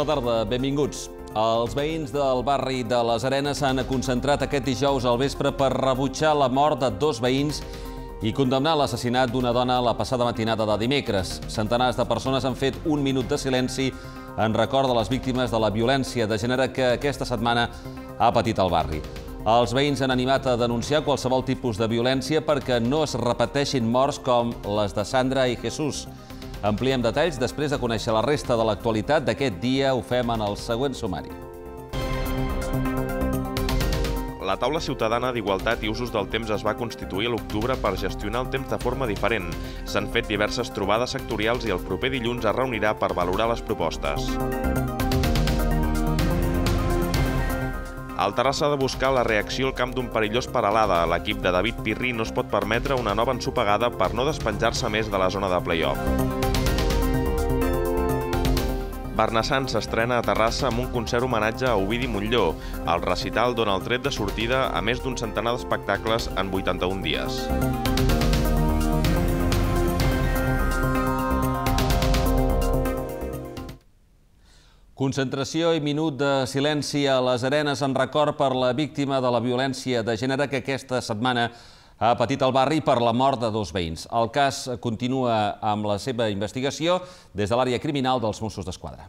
Bona tarda, benvinguts. Els veïns del barri de les Arenes s'han concentrat aquest dijous al vespre per rebutjar la mort de dos veïns i condemnar l'assassinat d'una dona la passada matinada de dimecres. Centenars de persones han fet un minut de silenci en record de les víctimes de la violència de gènere que aquesta setmana ha patit el barri. Els veïns han animat a denunciar qualsevol tipus de violència perquè no es repeteixin morts com les de Sandra i Jesús. Jesús. Ampliem detalls després de conèixer la resta de l'actualitat d'aquest dia. Ho fem en el següent sumari. La taula ciutadana d'Igualtat i Usos del Temps es va constituir a l'octubre per gestionar el temps de forma diferent. S'han fet diverses trobades sectorials i el proper dilluns es reunirà per valorar les propostes. El Terrassa ha de buscar la reacció al camp d'un perillós paralada. L'equip de David Pirri no es pot permetre una nova ensopegada per no despenjar-se més de la zona de play-off. Barnassan s'estrena a Terrassa amb un concert homenatge a Ovidi Montlló. El recital dona el tret de sortida a més d'un centenar d'espectacles en 81 dies. Concentració i minut de silenci a les arenes en record per la víctima de la violència de gènere que aquesta setmana ha patit el barri per la mort de dos veïns. El cas continua amb la seva investigació des de l'àrea criminal dels Mossos d'Esquadra.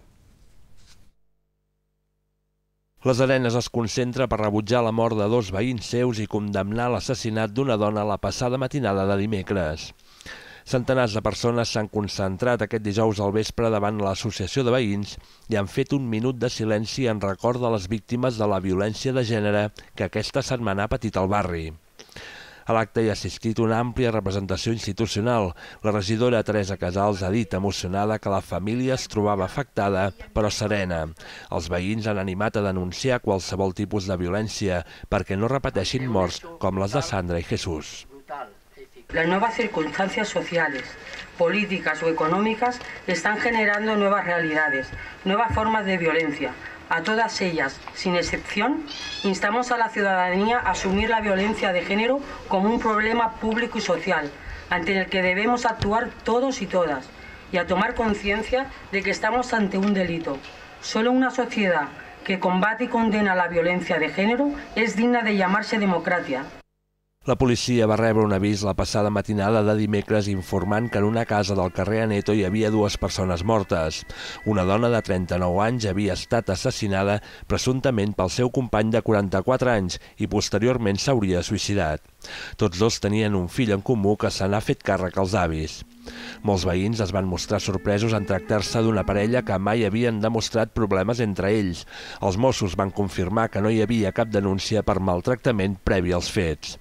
Les Arenes es concentra per rebutjar la mort de dos veïns seus i condemnar l'assassinat d'una dona la passada matinada de dimecres. Centenars de persones s'han concentrat aquest dijous al vespre davant l'Associació de Veïns i han fet un minut de silenci en record de les víctimes de la violència de gènere que aquesta setmana ha patit el barri. A l'acte hi ha assistit una àmplia representació institucional. La regidora Teresa Casals ha dit emocionada que la família es trobava afectada, però serena. Els veïns han animat a denunciar qualsevol tipus de violència perquè no repeteixin morts com les de Sandra i Jesús. Las nuevas circunstancias sociales, políticas o económicas están generando nuevas realidades, nuevas formas de violencia, A todas ellas, sin excepción, instamos a la ciudadanía a asumir la violencia de género como un problema público y social, ante el que debemos actuar todos y todas, y a tomar conciencia de que estamos ante un delito. Solo una sociedad que combate y condena la violencia de género es digna de llamarse democracia, La policia va rebre un avís la passada matinada de dimecres informant que en una casa del carrer Aneto hi havia dues persones mortes. Una dona de 39 anys havia estat assassinada presumptament pel seu company de 44 anys i posteriorment s'hauria suïcidat. Tots dos tenien un fill en comú que se n'ha fet càrrec als avis. Molts veïns es van mostrar sorpresos en tractar-se d'una parella que mai havien demostrat problemes entre ells. Els Mossos van confirmar que no hi havia cap denúncia per maltractament previ als fets.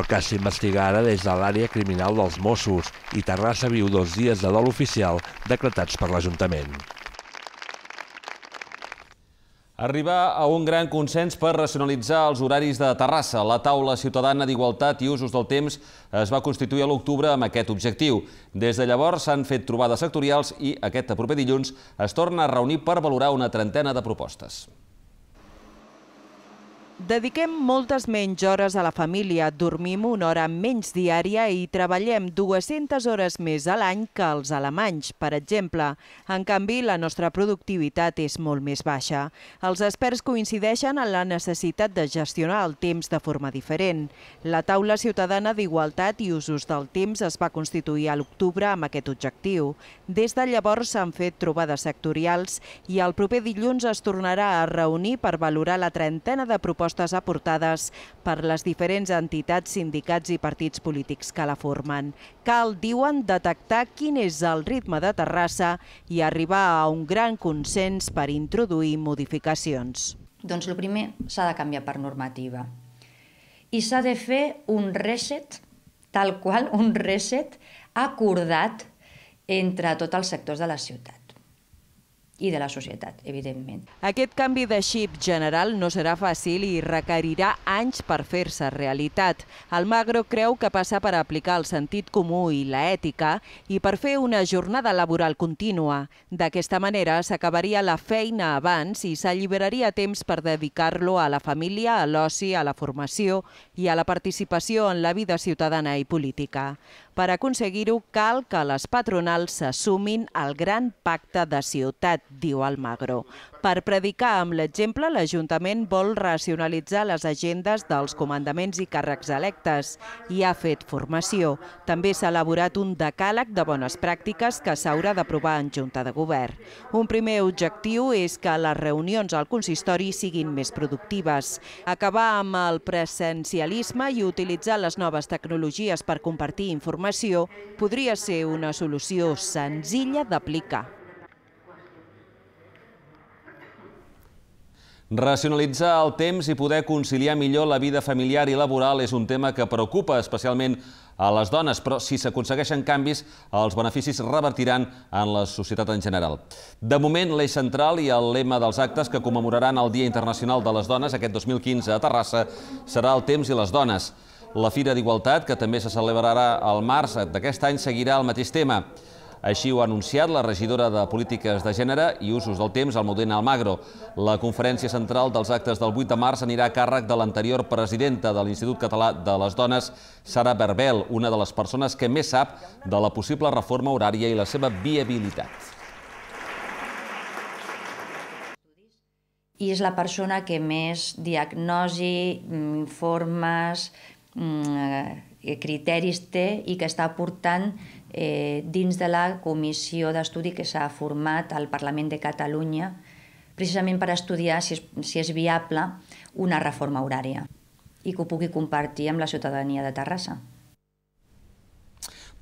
El cas s'investiga ara des de l'àrea criminal dels Mossos i Terrassa viu dos dies de dol oficial decretats per l'Ajuntament. Arribar a un gran consens per racionalitzar els horaris de Terrassa. La taula ciutadana d'igualtat i usos del temps es va constituir a l'octubre amb aquest objectiu. Des de llavors s'han fet trobades sectorials i aquest proper dilluns es torna a reunir per valorar una trentena de propostes. Dediquem moltes menys hores a la família, dormim una hora menys diària i treballem 200 hores més a l'any que els alemanys, per exemple. En canvi, la nostra productivitat és molt més baixa. Els experts coincideixen en la necessitat de gestionar el temps de forma diferent. La taula ciutadana d'igualtat i usos del temps es va constituir a l'octubre amb aquest objectiu. Des de llavors s'han fet trobades sectorials i el proper dilluns es tornarà a reunir per valorar la trentena de propostes propostes aportades per les diferents entitats, sindicats i partits polítics que la formen. Cal, diuen, detectar quin és el ritme de Terrassa i arribar a un gran consens per introduir modificacions. Doncs el primer s'ha de canviar per normativa i s'ha de fer un reset, tal qual un reset acordat entre tots els sectors de la ciutat i de la societat, evidentment. Aquest canvi de xip general no serà fàcil i requerirà anys per fer-se realitat. Magro creu que passa per aplicar el sentit comú i l'ètica i per fer una jornada laboral contínua. D'aquesta manera s'acabaria la feina abans i s'alliberaria temps per dedicar-lo a la família, a l'oci, a la formació i a la participació en la vida ciutadana i política. Per aconseguir-ho, cal que les patronals s'assumin al gran pacte de ciutat, diu Almagro. Per predicar amb l'exemple, l'Ajuntament vol racionalitzar les agendes dels comandaments i càrrecs electes i ha fet formació. També s'ha elaborat un decàleg de bones pràctiques que s'haurà d'aprovar en Junta de Govern. Un primer objectiu és que les reunions al consistori siguin més productives, acabar amb el presencialisme i utilitzar les noves tecnologies per compartir informació podria ser una solució senzilla d'aplicar. Racionalitzar el temps i poder conciliar millor la vida familiar i laboral és un tema que preocupa especialment a les dones, però si s'aconsegueixen canvis, els beneficis revertiran en la societat en general. De moment, l'eix central i el lema dels actes que commemoraran el Dia Internacional de les Dones aquest 2015 a Terrassa serà el temps i les dones. La Fira d'Igualtat, que també se celebrarà al març d'aquest any, seguirà el mateix tema. Així ho ha anunciat la regidora de Polítiques de Gènere i Usos del Temps, Modena Almagro. La conferència central dels actes del 8 de març anirà a càrrec de l'anterior presidenta de l'Institut Català de les Dones, Sara Berbel, una de les persones que més sap de la possible reforma horària i la seva viabilitat. I és la persona que més diagnosi, mm, informes, mm, eh, criteris té i que està aportant eh, dins de la comissió d'estudi que s'ha format al Parlament de Catalunya precisament per estudiar si és, si és viable una reforma horària i que ho pugui compartir amb la ciutadania de Terrassa.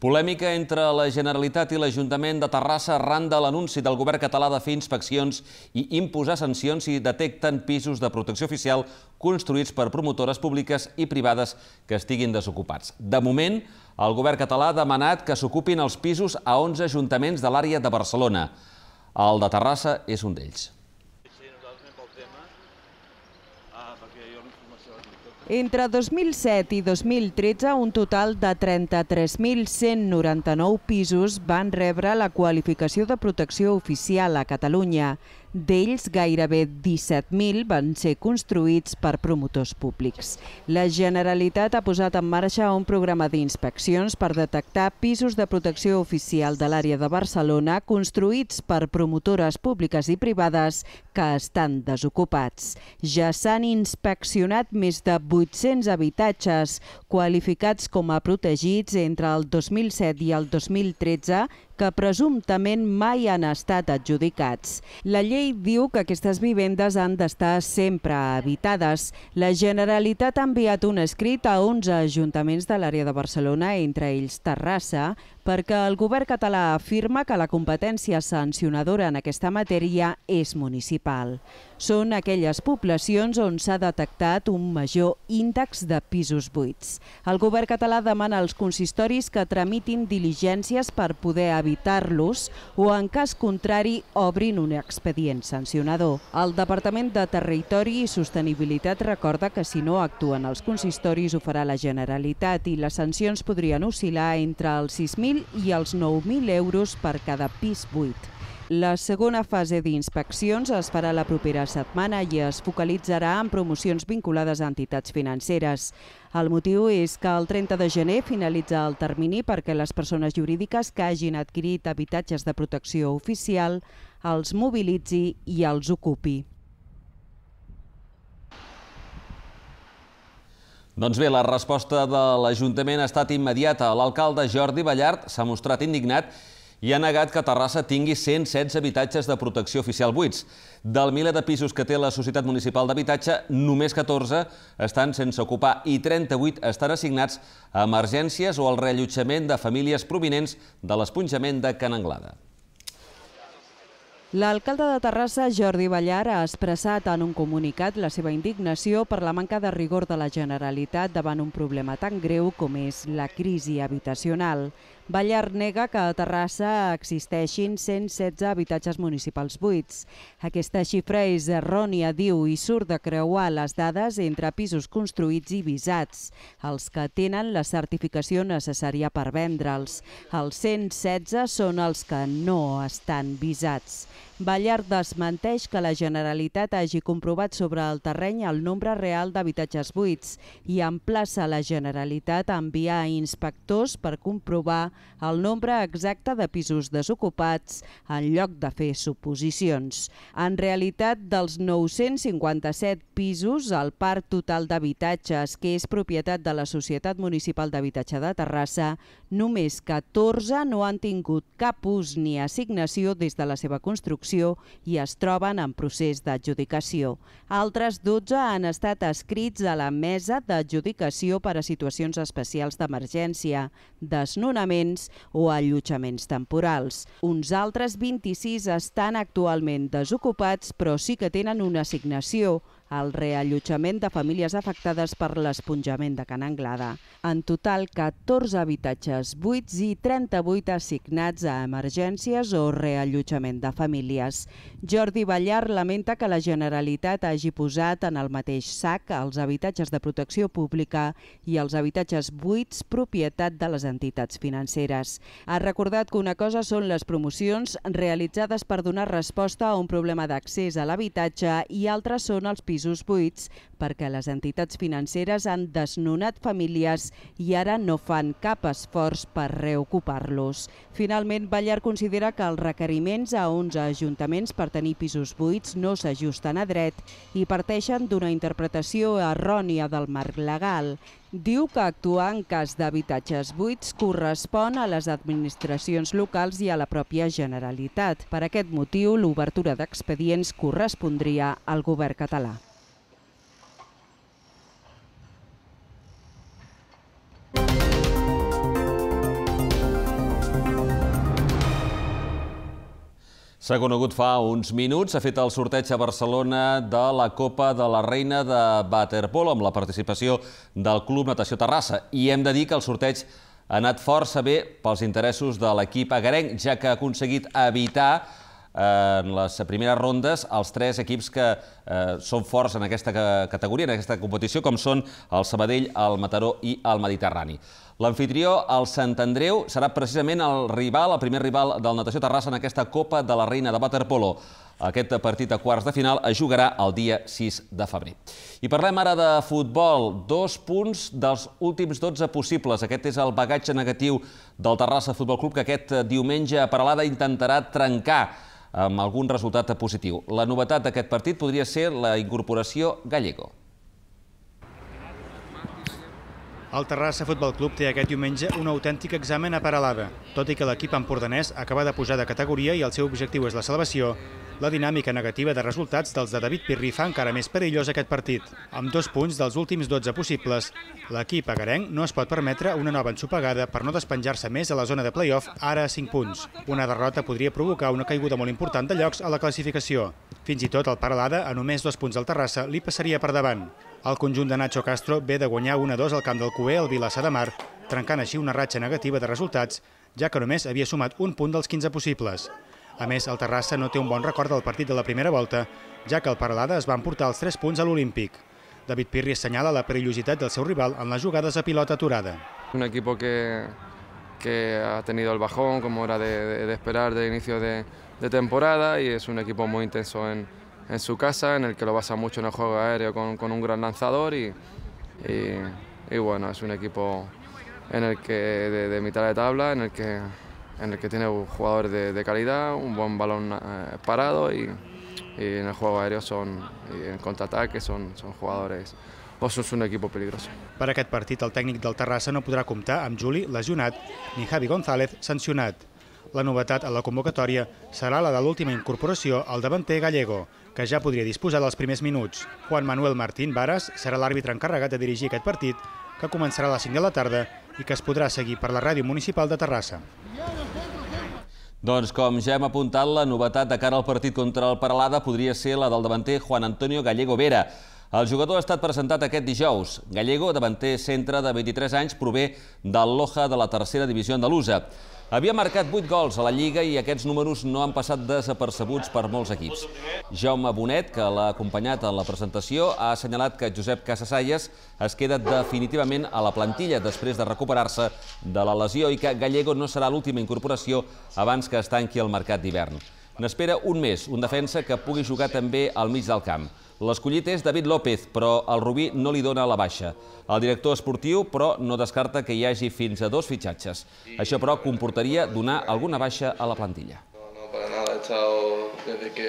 Polèmica entre la Generalitat i l'Ajuntament de Terrassa arran de l'anunci del govern català de fer inspeccions i imposar sancions si detecten pisos de protecció oficial construïts per promotores públiques i privades que estiguin desocupats. De moment, el govern català ha demanat que s'ocupin els pisos a 11 ajuntaments de l'àrea de Barcelona. El de Terrassa és un d'ells. Sí, nosaltres anem pel tema, ah, informació... Entre 2007 i 2013, un total de 33.199 pisos van rebre la qualificació de protecció oficial a Catalunya. D'ells, gairebé 17.000 van ser construïts per promotors públics. La Generalitat ha posat en marxa un programa d'inspeccions per detectar pisos de protecció oficial de l'àrea de Barcelona construïts per promotores públiques i privades que estan desocupats. Ja s'han inspeccionat més de 800 habitatges qualificats com a protegits entre el 2007 i el 2013 que presumptament mai han estat adjudicats. La llei diu que aquestes vivendes han d'estar sempre habitades. La Generalitat ha enviat un escrit a 11 ajuntaments de l'àrea de Barcelona, entre ells Terrassa, perquè el govern català afirma que la competència sancionadora en aquesta matèria és municipal. Són aquelles poblacions on s'ha detectat un major índex de pisos buits. El govern català demana als consistoris que tramitin diligències per poder evitar-los o, en cas contrari, obrin un expedient sancionador. El Departament de Territori i Sostenibilitat recorda que si no actuen els consistoris ho farà la Generalitat i les sancions podrien oscil·lar entre els 6.000 i els 9.000 euros per cada pis buit. La segona fase d'inspeccions es farà la propera setmana i es focalitzarà en promocions vinculades a entitats financeres. El motiu és que el 30 de gener finalitza el termini perquè les persones jurídiques que hagin adquirit habitatges de protecció oficial els mobilitzi i els ocupi. Doncs bé, la resposta de l'Ajuntament ha estat immediata. L'alcalde Jordi Ballart s'ha mostrat indignat i ha negat que Terrassa tingui 116 habitatges de protecció oficial buits. Del miler de pisos que té la Societat Municipal d'Habitatge, només 14 estan sense ocupar i 38 estan assignats a emergències o al reallotjament de famílies provinents de l'esponjament de Can Anglada. L'alcalde de Terrassa, Jordi Ballar, ha expressat en un comunicat la seva indignació per la manca de rigor de la Generalitat davant un problema tan greu com és la crisi habitacional. Ballar nega que a Terrassa existeixin 116 habitatges municipals buits. Aquesta xifra és errònia, diu, i surt de creuar les dades entre pisos construïts i visats, els que tenen la certificació necessària per vendre'ls. Els 116 són els que no estan visats. Ballard desmenteix que la Generalitat hagi comprovat sobre el terreny el nombre real d'habitatges buits i emplaça la Generalitat a enviar inspectors per comprovar el nombre exacte de pisos desocupats en lloc de fer suposicions. En realitat, dels 957 pisos, el parc total d'habitatges, que és propietat de la Societat Municipal d'Habitatge de Terrassa, només 14 no han tingut cap ús ni assignació des de la seva construcció construcció i es troben en procés d'adjudicació. Altres 12 han estat escrits a la mesa d'adjudicació per a situacions especials d'emergència, desnonaments o allotjaments temporals. Uns altres 26 estan actualment desocupats però sí que tenen una assignació al reallotjament de famílies afectades per l'esponjament de Can Anglada. En total, 14 habitatges buits i 38 assignats a emergències o reallotjament de famílies. Jordi Ballar lamenta que la Generalitat hagi posat en el mateix sac els habitatges de protecció pública i els habitatges buits propietat de les entitats financeres. Ha recordat que una cosa són les promocions realitzades per donar resposta a un problema d'accés a l'habitatge i altres són els pisos pisos buits perquè les entitats financeres han desnonat famílies i ara no fan cap esforç per reocupar-los. Finalment, Ballar considera que els requeriments a 11 ajuntaments per tenir pisos buits no s'ajusten a dret i parteixen d'una interpretació errònia del marc legal. Diu que actuar en cas d'habitatges buits correspon a les administracions locals i a la pròpia Generalitat. Per aquest motiu, l'obertura d'expedients correspondria al govern català. S'ha conegut fa uns minuts, s'ha fet el sorteig a Barcelona de la Copa de la Reina de Waterpolo amb la participació del Club Natació Terrassa. I hem de dir que el sorteig ha anat força bé pels interessos de l'equip agarenc, ja que ha aconseguit evitar en les primeres rondes els tres equips que eh, són forts en aquesta categoria, en aquesta competició, com són el Sabadell, el Mataró i el Mediterrani. L'anfitrió, el Sant Andreu, serà precisament el rival, el primer rival del Natació Terrassa en aquesta Copa de la Reina de Waterpolo. Aquest partit a quarts de final es jugarà el dia 6 de febrer. I parlem ara de futbol. Dos punts dels últims 12 possibles. Aquest és el bagatge negatiu del Terrassa Futbol Club que aquest diumenge a Paralada intentarà trencar amb algun resultat positiu. La novetat d'aquest partit podria ser la incorporació Gallego. El Terrassa Futbol Club té aquest diumenge un autèntic examen a paralada. Tot i que l'equip empordanès acaba de pujar de categoria i el seu objectiu és la salvació, la dinàmica negativa de resultats dels de David Pirri fa encara més perillós aquest partit. Amb dos punts dels últims 12 possibles, l'equip agarenc no es pot permetre una nova ensopegada per no despenjar-se més a la zona de play-off ara a 5 punts. Una derrota podria provocar una caiguda molt important de llocs a la classificació. Fins i tot el Paralada, a només dos punts del Terrassa, li passaria per davant. El conjunt de Nacho Castro ve de guanyar 1-2 al camp del Cué al Vilassar de Mar, trencant així una ratxa negativa de resultats, ja que només havia sumat un punt dels 15 possibles. A més, el Terrassa no té un bon record del partit de la primera volta, ja que el Paralada es va emportar els 3 punts a l'Olímpic. David Pirri assenyala la perillositat del seu rival en les jugades a pilota aturada. Un equip que, que ha tenido el bajón, como era de, de, de esperar de inicio de, de temporada y es un equipo muy intenso en, su casa, en el que lo basa mucho en el juego aéreo con, un gran lanzador y, y, bueno, es un equipo en el que de, mitad de tabla, en el que, en el que tiene un de, de calidad, un buen balón eh, parado y, en el juego aéreo son, y en contraataque son, son jugadores es un equipo peligroso. Para aquest partido el técnico del Terrassa no podrá contar amb Juli lesionat ni Javi González sancionat. La novetat a la convocatòria serà la de l'última incorporació al davanter Gallego, que ja podria disposar dels primers minuts. Juan Manuel Martín Varas serà l'àrbitre encarregat de dirigir aquest partit, que començarà a les 5 de la tarda i que es podrà seguir per la ràdio municipal de Terrassa. Doncs com ja hem apuntat, la novetat de cara al partit contra el Paralada podria ser la del davanter Juan Antonio Gallego Vera. El jugador ha estat presentat aquest dijous. Gallego, davanter centre de 23 anys, prové del Loja de la tercera divisió andalusa. Havia marcat 8 gols a la Lliga i aquests números no han passat desapercebuts per molts equips. Jaume Bonet, que l'ha acompanyat en la presentació, ha assenyalat que Josep Casasalles es queda definitivament a la plantilla després de recuperar-se de la lesió i que Gallego no serà l'última incorporació abans que es tanqui el mercat d'hivern. N'espera un més, un defensa que pugui jugar també al mig del camp. L'escollit és David López, pero al Rubí no le dona la baixa. El director esportiu, pero no descarta que hi hagi fins a dos fitxatges. Això, però, comportaria donar alguna baixa a la plantilla. No, no, para nada, he estado desde que...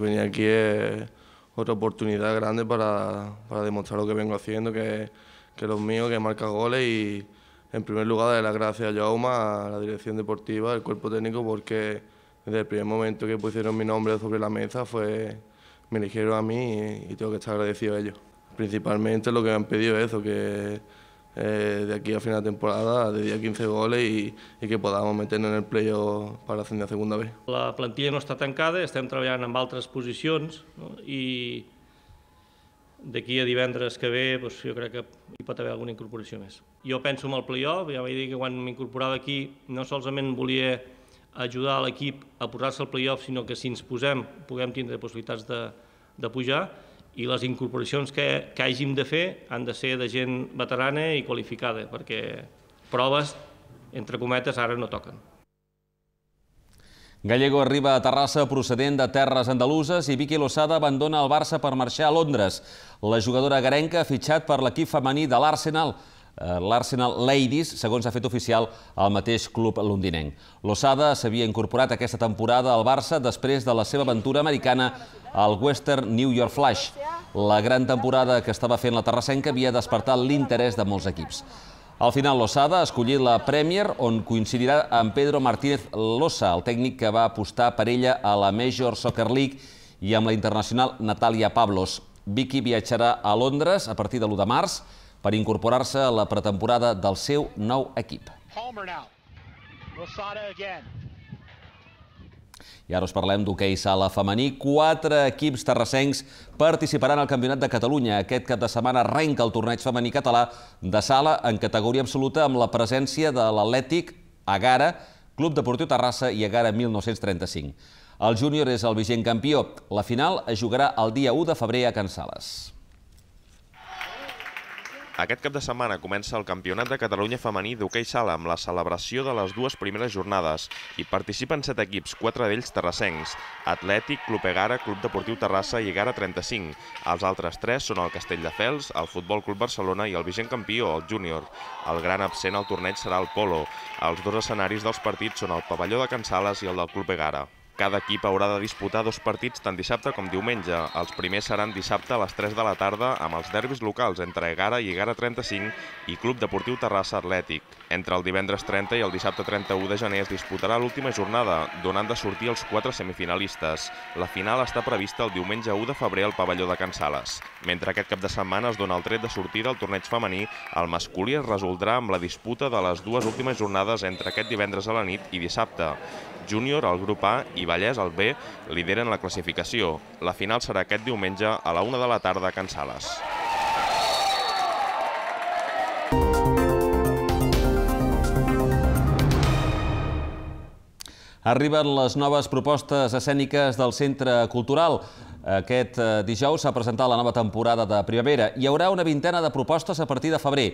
Venir aquí es eh, otra oportunidad grande para, para demostrar lo que vengo haciendo, que, que los míos, que marca goles y, en primer lugar, de las gracias a Jaume, a la dirección deportiva, al cuerpo técnico, porque desde el primer momento que pusieron mi nombre sobre la mesa fue, me eligieron a mí y, tengo que estar agradecido a ellos. Principalmente lo que me han pedido es eso, que eh, de aquí a final de temporada, de día 15 goles y, que podamos meter en el playoff para ascender a segunda vez. La plantilla no está tancada, están trabajando en otras posiciones, y de aquí a divendres que ve pues yo creo que hi haber alguna incorporación més. Yo penso en el playoff, y a medida que me incorporaba aquí no solament volia ajudar l'equip a posar-se al playoff, sinó que si ens posem puguem tindre possibilitats de, de pujar i les incorporacions que, que hàgim de fer han de ser de gent veterana i qualificada, perquè proves, entre cometes, ara no toquen. Gallego arriba a Terrassa procedent de terres andaluses i Vicky Lozada abandona el Barça per marxar a Londres. La jugadora garenca ha fitxat per l'equip femení de l'Arsenal. Eh, l'Arsenal Ladies, segons ha fet oficial el mateix club londinenc. L'Ossada s'havia incorporat aquesta temporada al Barça després de la seva aventura americana al Western New York Flash. La gran temporada que estava fent la Terrassenca havia despertat l'interès de molts equips. Al final, l'Ossada ha escollit la Premier, on coincidirà amb Pedro Martínez Lossa, el tècnic que va apostar per ella a la Major Soccer League i amb la internacional Natalia Pablos. Vicky viatjarà a Londres a partir de l'1 de març per incorporar-se a la pretemporada del seu nou equip. I ara us parlem d'hoquei sala femení. Quatre equips terrassencs participaran al Campionat de Catalunya. Aquest cap de setmana arrenca el torneig femení català de sala en categoria absoluta amb la presència de l'Atlètic Agara, Club Deportiu Terrassa i Agara 1935. El júnior és el vigent campió. La final es jugarà el dia 1 de febrer a Can Sales. Aquest cap de setmana comença el Campionat de Catalunya Femení d'hoquei sala amb la celebració de les dues primeres jornades. Hi participen set equips, quatre d'ells terrassencs, Atlètic, Club Egara, Club Deportiu Terrassa i Egara 35. Els altres tres són el Castelldefels, el Futbol Club Barcelona i el vigent campió, el Júnior. El gran absent al torneig serà el Polo. Els dos escenaris dels partits són el pavelló de Can Sales i el del Club Egara. Cada equip haurà de disputar dos partits tant dissabte com diumenge. Els primers seran dissabte a les 3 de la tarda amb els derbis locals entre Egara i Egara 35 i Club Deportiu Terrassa Atlètic. Entre el divendres 30 i el dissabte 31 de gener es disputarà l'última jornada, donant de sortir els quatre semifinalistes. La final està prevista el diumenge 1 de febrer al pavelló de Can Sales. Mentre aquest cap de setmana es dona el tret de sortida al torneig femení, el masculí es resoldrà amb la disputa de les dues últimes jornades entre aquest divendres a la nit i dissabte. Júnior, al grup A, i Vallès, al B, lideren la classificació. La final serà aquest diumenge a la 1 de la tarda a Can Sales. Arriben les noves propostes escèniques del Centre Cultural. Aquest eh, dijous s'ha presentat la nova temporada de primavera. Hi haurà una vintena de propostes a partir de febrer.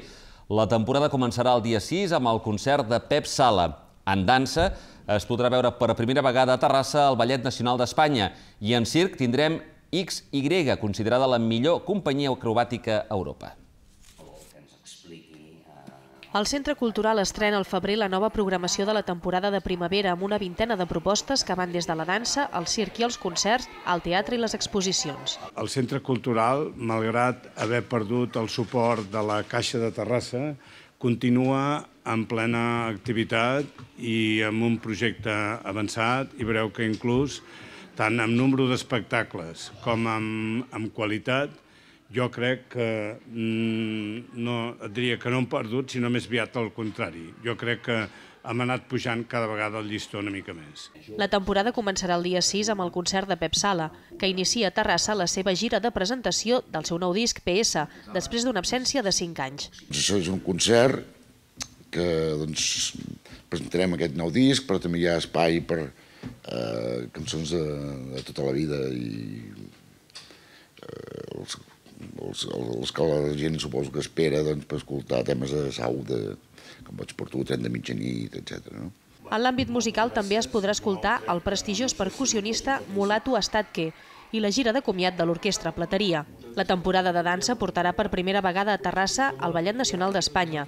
La temporada començarà el dia 6 amb el concert de Pep Sala. En dansa es podrà veure per primera vegada a Terrassa el Ballet Nacional d'Espanya i en circ tindrem XY, considerada la millor companyia acrobàtica a Europa. El Centre Cultural estrena al febrer la nova programació de la temporada de primavera amb una vintena de propostes que van des de la dansa, el circ i els concerts, al el teatre i les exposicions. El Centre Cultural, malgrat haver perdut el suport de la Caixa de Terrassa, continua en plena activitat i amb un projecte avançat i veureu que inclús tant amb nombre d'espectacles com amb, amb qualitat jo crec que mm, no, et diria que no hem perdut, sinó més aviat al contrari. Jo crec que hem anat pujant cada vegada el llistó una mica més. La temporada començarà el dia 6 amb el concert de Pep Sala, que inicia a Terrassa la seva gira de presentació del seu nou disc PS, després d'una absència de 5 anys. Doncs això és un concert que doncs, presentarem aquest nou disc, però també hi ha espai per eh, cançons de, de tota la vida i eh, els els, els, els que la gent suposo que espera doncs, per escoltar temes de sau, de, com pots per tu, tren de mitjanit, etc. No? En l'àmbit musical també es podrà escoltar el prestigiós percussionista Mulatu Estatque i la gira de comiat de l'Orquestra Plateria. La temporada de dansa portarà per primera vegada a Terrassa el Ballet Nacional d'Espanya.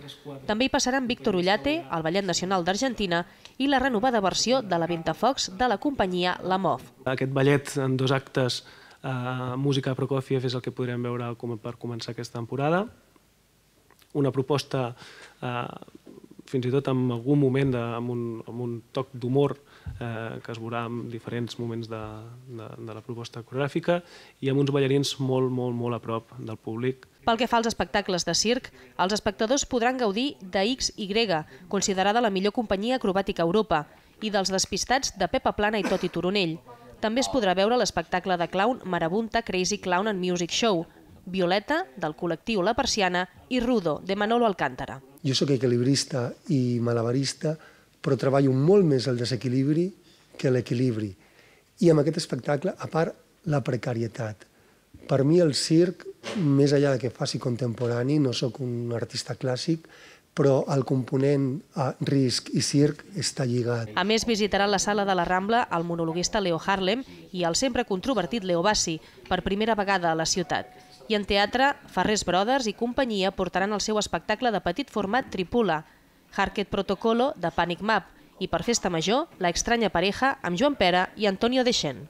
També hi passaran Víctor Ullate, el Ballet Nacional d'Argentina i la renovada versió de la Ventafocs de la companyia La Mof. Aquest ballet en dos actes eh, música de Prokofiev és el que podrem veure com per començar aquesta temporada. Una proposta eh, fins i tot en algun moment de, amb, un, amb un toc d'humor eh, que es veurà en diferents moments de, de, de la proposta coreogràfica i amb uns ballarins molt, molt, molt a prop del públic. Pel que fa als espectacles de circ, els espectadors podran gaudir de XY, considerada la millor companyia acrobàtica a Europa, i dels despistats de Pepa Plana i Toti Turonell també es podrà veure l'espectacle de clown Marabunta Crazy Clown and Music Show, Violeta, del col·lectiu La Persiana, i Rudo, de Manolo Alcántara. Jo sóc equilibrista i malabarista, però treballo molt més el desequilibri que l'equilibri. I amb aquest espectacle, a part, la precarietat. Per mi el circ, més enllà de que faci contemporani, no sóc un artista clàssic, però el component eh, risc i circ està lligat. A més, visitarà la sala de la Rambla el monologuista Leo Harlem i el sempre controvertit Leo Bassi, per primera vegada a la ciutat. I en teatre, Ferrés Brothers i companyia portaran el seu espectacle de petit format Tripula, Harket Protocolo de Panic Map i per Festa Major, La estranya pareja amb Joan Pera i Antonio Deixent.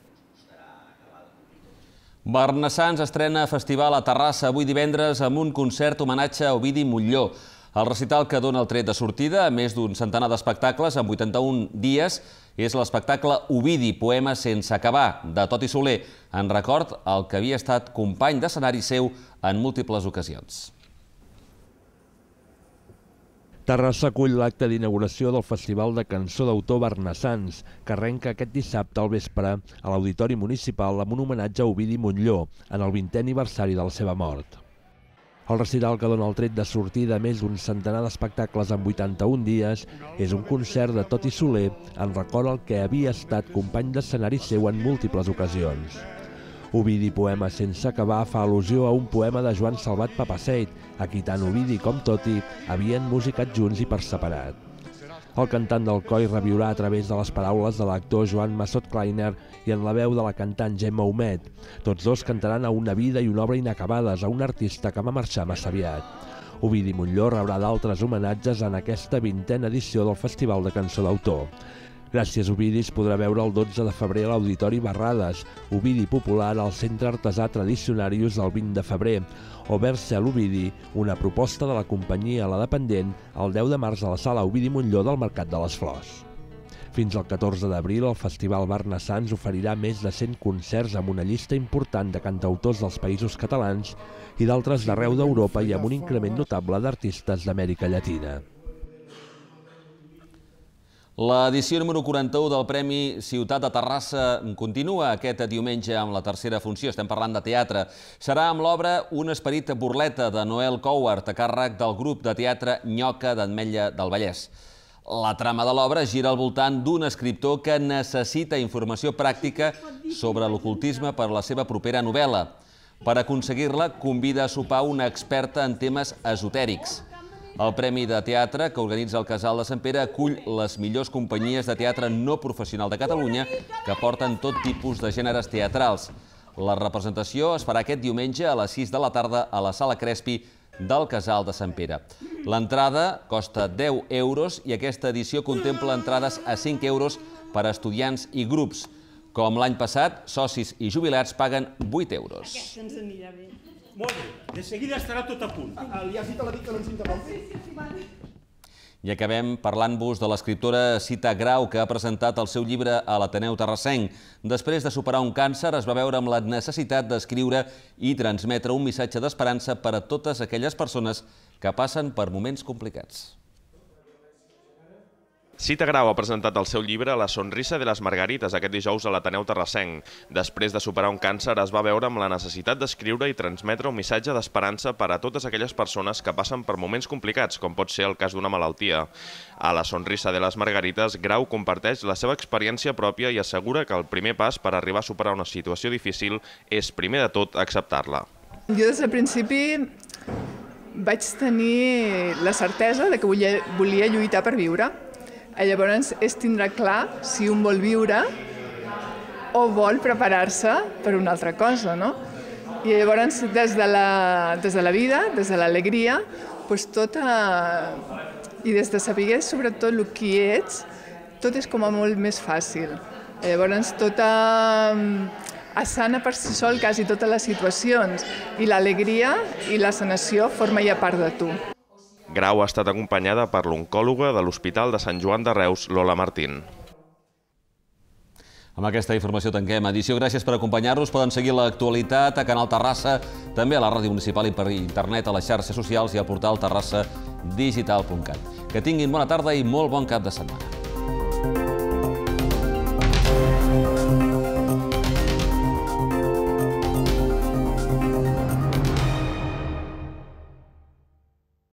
Barnassans estrena festival a Terrassa avui divendres amb un concert homenatge a Ovidi Molló. El recital que dona el tret de sortida a més d'un centenar d'espectacles en 81 dies és l'espectacle Ovidi, poema sense acabar, de Toti Soler, en record el que havia estat company d'escenari seu en múltiples ocasions. Terrassa acull l'acte d'inauguració del Festival de Cançó d'Autor Bernassans, que arrenca aquest dissabte al vespre a l'Auditori Municipal amb un homenatge a Ovidi Montlló en el 20è aniversari de la seva mort. El recital que dona el tret de sortida a més d'un centenar d'espectacles en 81 dies és un concert de Toti Soler en record el que havia estat company d'escenari seu en múltiples ocasions. Ovidi Poema sense acabar fa al·lusió a un poema de Joan Salvat Papaseit, a qui tant Ovidi com Toti havien musicat junts i per separat. El cantant del coi reviurà a través de les paraules de l'actor Joan Massot Kleiner i en la veu de la cantant Gemma Homet. Tots dos cantaran a una vida i una obra inacabades a un artista que va marxar massa aviat. Ovidi Montllor rebrà d'altres homenatges en aquesta vintena edició del Festival de Cançó d'Autor. Gràcies Ovidi es podrà veure el 12 de febrer a l'Auditori Barrades, Ovidi Popular al Centre Artesà Tradicionarius el 20 de febrer, o Verse a l'Ovidi, una proposta de la companyia La Dependent, el 10 de març a la sala Ovidi Montlló del Mercat de les Flors. Fins al 14 d'abril, el Festival Barna Sants oferirà més de 100 concerts amb una llista important de cantautors dels països catalans i d'altres d'arreu d'Europa i amb un increment notable d'artistes d'Amèrica Llatina. L'edició número 41 del Premi Ciutat de Terrassa continua aquest diumenge amb la tercera funció. Estem parlant de teatre. Serà amb l'obra Un esperit burleta de Noel Coward, a càrrec del grup de teatre Nyoca d'Ametlla del Vallès. La trama de l'obra gira al voltant d'un escriptor que necessita informació pràctica sobre l'ocultisme per a la seva propera novel·la. Per aconseguir-la, convida a sopar una experta en temes esotèrics. El Premi de Teatre que organitza el Casal de Sant Pere acull les millors companyies de teatre no professional de Catalunya que porten tot tipus de gèneres teatrals. La representació es farà aquest diumenge a les 6 de la tarda a la Sala Crespi del Casal de Sant Pere. L'entrada costa 10 euros i aquesta edició contempla entrades a 5 euros per a estudiants i grups. Com l'any passat, socis i jubilats paguen 8 euros. Aquesta ens anirà bé. Molt bé, de seguida estarà tot a punt. Ah, li has dit a la Vic que no ens interrompi? Sí, sí, sí, vale. I acabem parlant-vos de l'escriptora Cita Grau, que ha presentat el seu llibre a l'Ateneu Terrassenc. Després de superar un càncer, es va veure amb la necessitat d'escriure i transmetre un missatge d'esperança per a totes aquelles persones que passen per moments complicats. Cita Grau ha presentat el seu llibre La sonrisa de les margarites aquest dijous a l'Ateneu Terrassenc. Després de superar un càncer es va veure amb la necessitat d'escriure i transmetre un missatge d'esperança per a totes aquelles persones que passen per moments complicats, com pot ser el cas d'una malaltia. A La sonrisa de les margarites, Grau comparteix la seva experiència pròpia i assegura que el primer pas per arribar a superar una situació difícil és, primer de tot, acceptar-la. Jo des del principi vaig tenir la certesa de que volia, volia lluitar per viure Eh, llavors és tindrà clar si un vol viure o vol preparar-se per una altra cosa, no? I llavors, des de la, des de la vida, des de l'alegria, doncs tot... A... Eh, I des de saber sobretot el que ets, tot és com a molt més fàcil. I eh, llavors, tota a sana per si sol quasi totes les situacions i l'alegria i la sanació forma ja part de tu. Grau ha estat acompanyada per l'oncòloga de l'Hospital de Sant Joan de Reus, Lola Martín. Amb aquesta informació tanquem edició. Gràcies per acompanyar-nos. Poden seguir l'actualitat a Canal Terrassa, també a la Ràdio Municipal i per internet, a les xarxes socials i al portal terrassadigital.cat. Que tinguin bona tarda i molt bon cap de setmana.